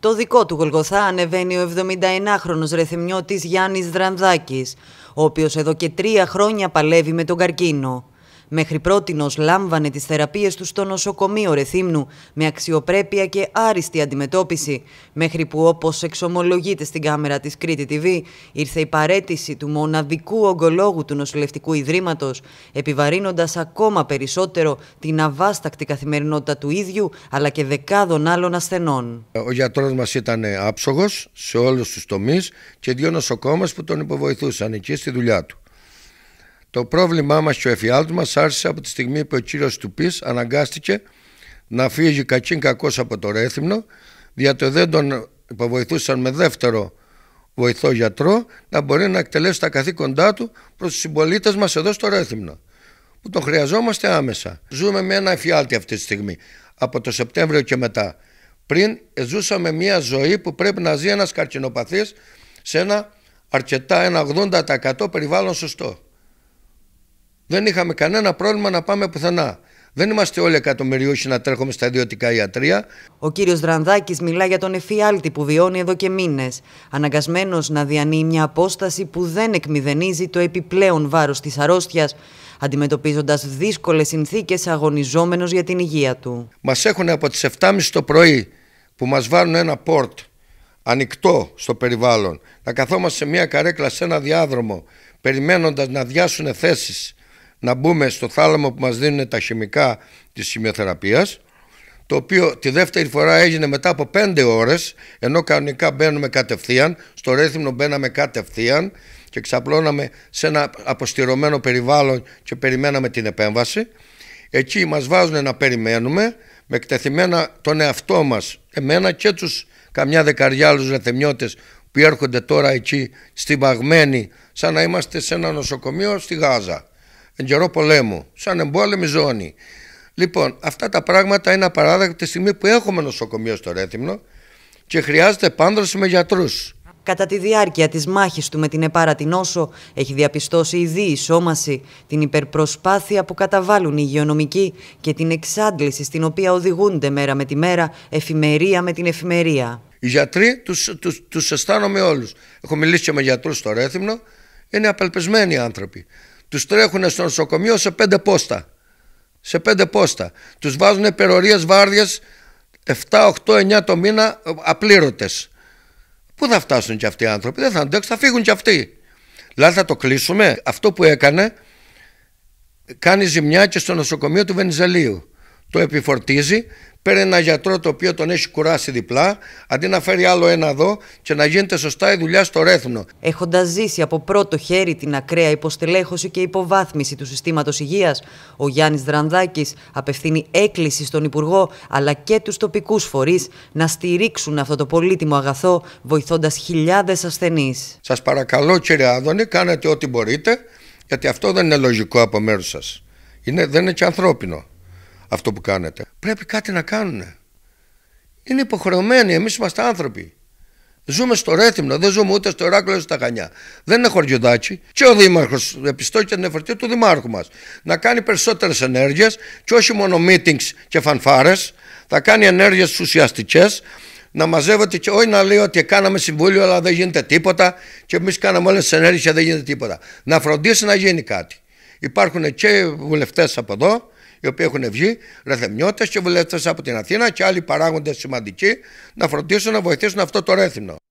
Το δικό του Γολγοθά ανεβαίνει ο 71χρονος ρεθιμιώτης Γιάννης Δρανδάκης, ο οποίος εδώ και τρία χρόνια παλεύει με τον καρκίνο. Μέχρι πρότινος λάμβανε τις θεραπείες του στο νοσοκομείο Ρεθύμνου με αξιοπρέπεια και άριστη αντιμετώπιση. Μέχρι που όπως εξομολογείται στην κάμερα της Κρήτη TV ήρθε η παρέτηση του μοναδικού ογκολόγου του νοσηλευτικού ιδρύματος επιβαρύνοντας ακόμα περισσότερο την αβάστακτη καθημερινότητα του ίδιου αλλά και δεκάδων άλλων ασθενών. Ο γιατρός μας ήταν άψογος σε όλους τους τομείς και δύο νοσοκόμες που τον υποβοηθούσαν εκεί στη δουλειά του. Το πρόβλημά μας και ο εφιάλτης μας άρχισε από τη στιγμή που ο κύριος Τουπής αναγκάστηκε να φύγει κακήν κακός από το Ρέθυμνο, διότι δεν τον υποβοηθούσαν με δεύτερο βοηθό γιατρό να μπορεί να εκτελέσει τα καθήκοντά του προς τους συμπολίτες μας εδώ στο Ρέθυμνο που τον χρειαζόμαστε άμεσα. Ζούμε με ένα εφιάλτη αυτή τη στιγμή από το Σεπτέμβριο και μετά. Πριν ζούσαμε μια ζωή που πρέπει να ζει ένας καρκινοπαθής σε ένα αρκετά, ένα 80% περιβάλλον σωστό. Δεν είχαμε κανένα πρόβλημα να πάμε πουθενά. Δεν είμαστε όλοι εκατομμυριούχοι να τρέχουμε στα ιδιωτικά ιατρία. Ο κύριος Δρανδάκης μιλά για τον εφιάλτη που βιώνει εδώ και μήνες. Αναγκασμένος να διανύει μια απόσταση που δεν εκμηδενίζει το επιπλέον βάρος της αρρώστιας, αντιμετωπίζοντας δύσκολες συνθήκες αγωνιζόμενος για την υγεία του. Μας έχουν από τις 7.30 το πρωί που μας βάλουν ένα πόρτ ανοιχτό στο περιβάλλον, να καθόμαστε σε μια καρέκλα σε ένα διάδρομο, περιμένοντας να διάσουν θέσεις να μπούμε στο θάλαμο που μας δίνουν τα χημικά της χημειοθεραπείας το οποίο τη δεύτερη φορά έγινε μετά από πέντε ώρες ενώ κανονικά μπαίνουμε κατευθείαν στο ρέθυμνο μπαίναμε κατευθείαν και ξαπλώναμε σε ένα αποστηρωμένο περιβάλλον και περιμέναμε την επέμβαση εκεί μας βάζουν να περιμένουμε με εκτεθειμένα τον εαυτό μας εμένα και τους καμιά δεκαριά άλλους ρεθεμιώτες που έρχονται τώρα εκεί Παγμένη, σαν να είμαστε σε ένα νοσοκομείο στη Γάζα εν καιρό πολέμου, σαν εμπόλεμη ζώνη. Λοιπόν, αυτά τα πράγματα είναι απαράδεκτα τη στιγμή που έχουμε νοσοκομείο στο Ρέθυμνο και χρειάζεται επάνδρωση με γιατρούς. Κατά τη διάρκεια της μάχης του με την επάρατη νόσο, έχει διαπιστώσει η σώμαση, την υπερπροσπάθεια που καταβάλουν οι υγειονομικοί και την εξάντληση στην οποία οδηγούνται μέρα με τη μέρα, εφημερία με την εφημερία. Οι γιατροί τους, τους, τους αισθάνομαι όλους. Έχω μιλήσει και με γιατρούς στο Ρέθυμνο, είναι απελπισμένοι άνθρωποι τους τρέχουν στο νοσοκομείο σε πέντε πόστα. Σε πέντε πόστα. Τους βάζουν περιορίες βάρδιες 7, 8, 9 το μήνα ε, απλήρωτες. Πού θα φτάσουν και αυτοί οι άνθρωποι, δεν θα αντέξουν, θα φύγουν και αυτοί. Δηλαδή θα το κλείσουμε. Αυτό που έκανε κάνει ζημιά και στο νοσοκομείο του Βενιζελίου το επιφορτίζει, παίρνει ένα γιατρό το οποίο τον έχει κουράσει διπλά, αντί να φέρει άλλο ένα εδώ και να γίνεται σωστά η δουλειά στο ρέθνο. Έχοντας ζήσει από πρώτο χέρι την ακραία υποστελέχωση και υποβάθμιση του συστήματος υγείας, ο Γιάννης Δρανδάκης απευθύνει έκκληση στον Υπουργό αλλά και τους τοπικούς φορείς να στηρίξουν αυτό το πολύτιμο αγαθό, βοηθώντας χιλιάδες ασθενείς. Σας παρακαλώ, κύριε Άδωνη, κάνετε ό,τι μπορείτε, γιατί αυτό δεν είναι λογικό από μέρους σας. δεν είναι και ανθρώπινο αυτό που κάνετε. Πρέπει κάτι να κάνουν. Είναι υποχρεωμένοι, εμείς είμαστε άνθρωποι. Ζούμε στο Ρέθυμνο, δεν ζούμε ούτε στο Εράκλειο ούτε στα Χανιά. Δεν είναι χωριουδάκι. Και ο Δήμαρχος επιστώ και την εφορτή του Δημάρχου μας. Να κάνει περισσότερες ενέργειες και όχι μόνο meetings και φανφάρες. Θα κάνει ενέργειες ουσιαστικές. Να μαζεύεται και όχι να λέει ότι κάναμε συμβούλιο αλλά δεν γίνεται τίποτα και εμείς κάναμε όλες τις ενέργειες και δεν γίνεται τίποτα. Να φροντίσει να γίνει κάτι. Υπάρχουν και βουλευτές από εδώ, οι οποίοι έχουν βγει, ρεθεμιώτες και βουλευτές από την Αθήνα και άλλοι παράγοντες σημαντικοί να φροντίσουν να βοηθήσουν αυτό το ρέθινο.